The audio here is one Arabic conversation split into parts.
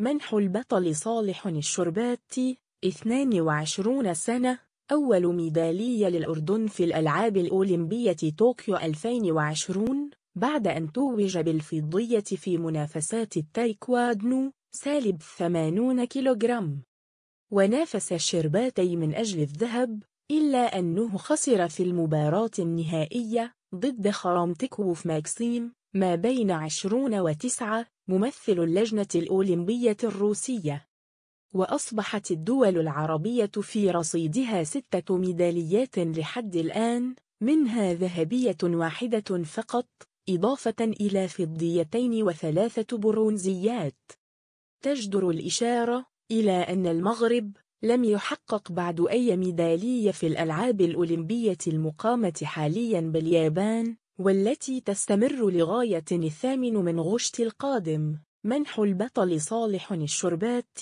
منح البطل صالح الشربات 22 سنة أول ميدالية للأردن في الألعاب الأولمبية طوكيو 2020 بعد أن توج بالفضية في منافسات التايكوادنو سالب 80 كيلوغرام ونافس الشرباتي من أجل الذهب إلا أنه خسر في المباراة النهائية ضد خرامتكوف ماكسيم ما بين عشرون وتسعة ممثل اللجنة الأولمبية الروسية وأصبحت الدول العربية في رصيدها ستة ميداليات لحد الآن منها ذهبية واحدة فقط إضافة إلى فضيتين وثلاثة برونزيات تجدر الإشارة إلى أن المغرب لم يحقق بعد أي ميدالية في الألعاب الأولمبية المقامة حاليا باليابان والتي تستمر لغاية الثامن من غشت القادم منح البطل صالح الشربات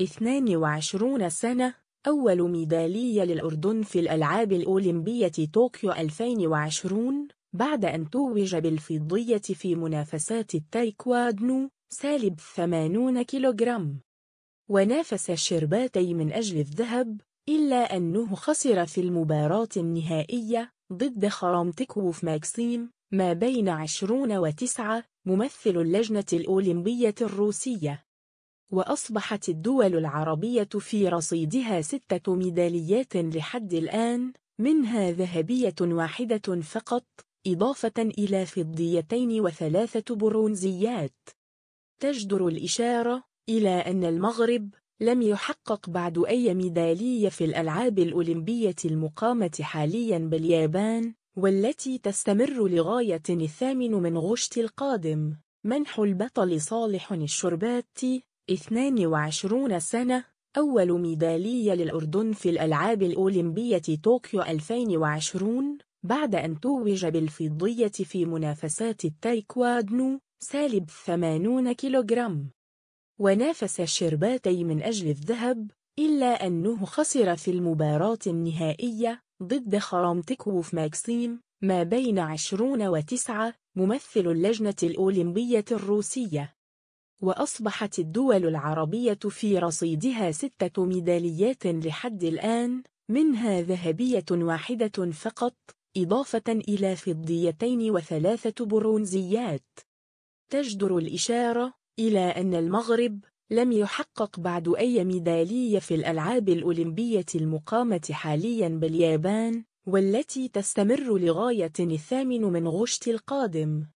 22 سنة أول ميدالية للأردن في الألعاب الأولمبية طوكيو 2020 بعد أن توج بالفضية في منافسات التايكوادنو سالب 80 كيلوغرام ونافس الشرباتي من أجل الذهب إلا أنه خسر في المباراة النهائية ضد خرامتكوف ماكسيم ما بين 20 وتسعة ممثل اللجنة الأولمبية الروسية وأصبحت الدول العربية في رصيدها ستة ميداليات لحد الآن منها ذهبية واحدة فقط إضافة إلى فضيتين وثلاثة برونزيات تجدر الإشارة إلى أن المغرب لم يحقق بعد أي ميدالية في الألعاب الأولمبية المقامة حاليا باليابان والتي تستمر لغاية الثامن من غشت القادم منح البطل صالح الشرباتي 22 سنة أول ميدالية للأردن في الألعاب الأولمبية طوكيو 2020 بعد أن توج بالفضية في منافسات التايكوادنو سالب 80 كيلوغرام ونافس شرباتي من أجل الذهب إلا أنه خسر في المباراة النهائية ضد خرامتكوف ماكسيم ما بين 20 وتسعة ممثل اللجنة الأولمبية الروسية وأصبحت الدول العربية في رصيدها ستة ميداليات لحد الآن منها ذهبية واحدة فقط إضافة إلى فضيتين وثلاثة برونزيات تجدر الإشارة إلى أن المغرب لم يحقق بعد أي ميدالية في الألعاب الأولمبية المقامة حاليا باليابان والتي تستمر لغاية الثامن من غشت القادم